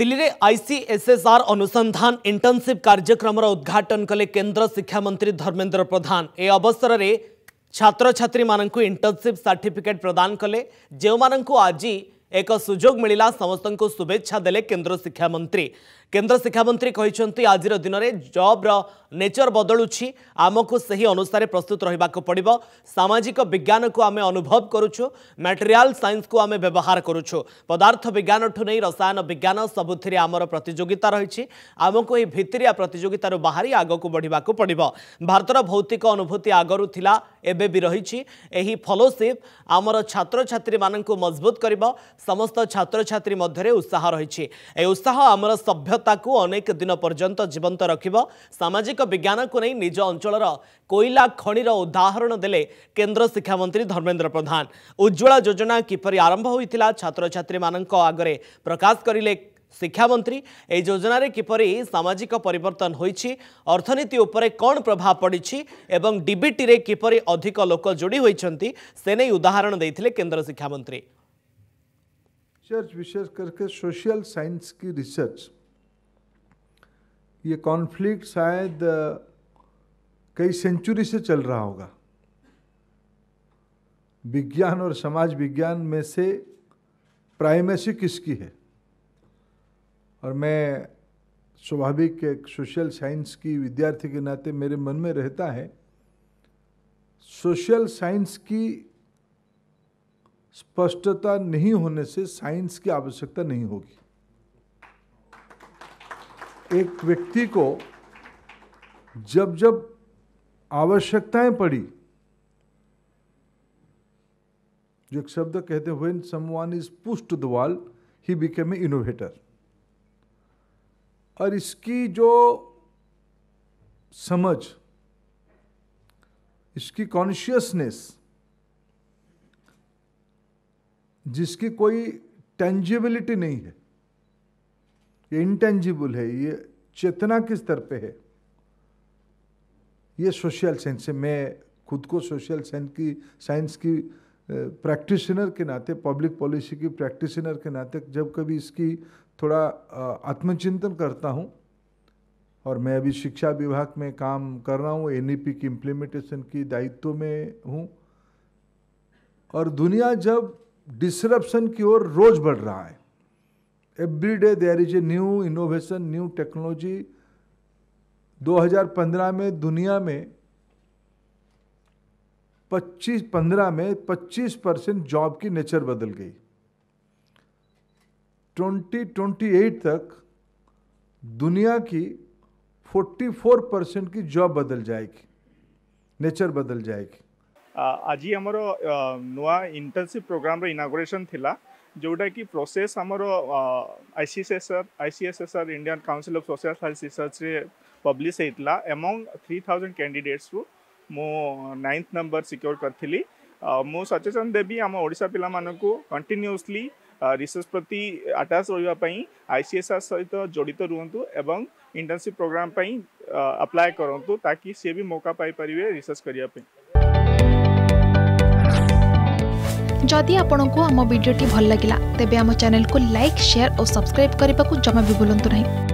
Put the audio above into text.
દિલ્હીરે આઈસીએસએસઆર અનુસંધાન ઇન્ટર્નશિપ કાર્યક્રમર ઉદ્ઘાટન કલે કેન્દ્ર શિક્ષામંત્રી ધર્મેન્દ્ર પ્રધાન એ અવસરરે છાત્રછાત્રીମାନଙ୍କୁ ઇન્ટર્નશિપ સર્ટિફિકેટ પ્રદાન કલે જેઓମାନଙ୍କୁ આજી एक सुजोग मिला समस्त को शुभेच्छा दे केन्द्र शिक्षामंत्री केन्द्र शिक्षामंत्री कहते आज दिन में जब्र नेचर बदलु को से ही अनुसार प्रस्तुत रहा पड़ सामाजिक विज्ञान को आम अनुभव करुचु मैटेरियाल सैन्स को आम व्यवहार करुचु पदार्थ विज्ञान ठू नहीं रसायन विज्ञान सबुति आमर प्रतिजोगिता रही आमको ये भितरिया प्रतिजोगित बाहरी को बढ़ाक पड़ भारतर भौतिक अनुभूति आगरू थी एबि रही फलोसीप आमर छात्र छी मजबूत कर ସମସ୍ତ ଛାତ୍ରଛାତ୍ରୀ ମଧ୍ୟରେ ଉତ୍ସାହ ରହିଛି ଏହି ଉତ୍ସାହ ଆମର ସଭ୍ୟତାକୁ ଅନେକ ଦିନ ପର୍ଯ୍ୟନ୍ତ ଜୀବନ୍ତ ରଖିବ ସାମାଜିକ ବିଜ୍ଞାନକୁ ନେଇ ନିଜ ଅଞ୍ଚଳର କୋଇଲା ଖଣିର ଉଦାହରଣ ଦେଲେ କେନ୍ଦ୍ର ଶିକ୍ଷାମନ୍ତ୍ରୀ ଧର୍ମେନ୍ଦ୍ର ପ୍ରଧାନ ଉଜ୍ଜଳା ଯୋଜନା କିପରି ଆରମ୍ଭ ହୋଇଥିଲା ଛାତ୍ରଛାତ୍ରୀମାନଙ୍କ ଆଗରେ ପ୍ରକାଶ କରିଲେ ଶିକ୍ଷାମନ୍ତ୍ରୀ ଏହି ଯୋଜନାରେ କିପରି ସାମାଜିକ ପରିବର୍ତ୍ତନ ହୋଇଛି ଅର୍ଥନୀତି ଉପରେ କ'ଣ ପ୍ରଭାବ ପଡ଼ିଛି ଏବଂ ଡିବିଟିରେ କିପରି ଅଧିକ ଲୋକ ଯୋଡ଼ି ହୋଇଛନ୍ତି ସେ ନେଇ ଉଦାହରଣ ଦେଇଥିଲେ କେନ୍ଦ୍ର ଶିକ୍ଷାମନ୍ତ୍ରୀ रिसर्च विशेष करके सोशल साइंस की रिसर्च ये कॉन्फ्लिक्ट शायद कई सेंचुरी से चल रहा होगा विज्ञान और समाज विज्ञान में से प्राइमेसी किसकी है और मैं स्वाभाविक एक सोशल साइंस की विद्यार्थी के नाते मेरे मन में रहता है सोशल साइंस की स्पष्टता नहीं होने से साइंस की आवश्यकता नहीं होगी एक व्यक्ति को जब जब आवश्यकताएं पड़ी जो एक शब्द कहते हैं वेन इज पुस्ट दाल ही बिकेम ए इनोवेटर और इसकी जो समझ इसकी कॉन्शियसनेस जिसकी कोई टेंजिबिलिटी नहीं है ये इंटेंजिबल है ये चेतना के स्तर पे है ये सोशल साइंस है मैं खुद को सोशल साइंस की साइंस की प्रैक्टिशनर के नाते पब्लिक पॉलिसी की प्रैक्टिशनर के नाते जब कभी इसकी थोड़ा आत्मचिंतन करता हूँ और मैं अभी शिक्षा विभाग में काम कर रहा हूँ एन e की इम्प्लीमेंटेशन की दायित्व में हूँ और दुनिया जब डिसरप्शन की ओर रोज बढ़ रहा है every day there is a new innovation new technology 2015 में दुनिया में 25 पंद्रह में 25 परसेंट जॉब की नेचर बदल गई 2028 तक दुनिया की 44 परसेंट की जॉब बदल जाएगी नेचर बदल जाएगी আ আজি আমরো নয়া ইন্টেন্সিভ প্রোগ্রামৰ ইনগৰেচন থিলা জোঁটা কি প্ৰচেছ আমরো আইসিএসৰ আইসিএসৰ ইনডিয়ান কাউন্সিল অফ সosial সৰ্চি পাবলিশ এটলা আমং 3000 কেণ্ডিডেটস টো মই 9th নম্বৰ सिक्युअर কৰথিলী মই সচেতনা দেৱী আম অৰীছা পিলা মানুক কন্টিনিউəsলি ৰিচাৰ্চ প্ৰতি 18 ৰৈয়া পাই আইসিএসৰ সৈতে জড়িত ৰুৱন্তু এবং ইন্টেন্সিভ প্ৰগ্ৰাম পাই এপ্লাই কৰন্তু তাকি সেবি মকা পাই পৰিবে ৰিচাৰ্চ কৰিয়া পাই যদি আপনক আম ভিডিওটি ভাল লাগিলা তেবে আম চ্যানেল কো লাইক শেয়ার অ সাবস্ক্রাইব করিবা কো জমা ভি বুলন্ত নাহি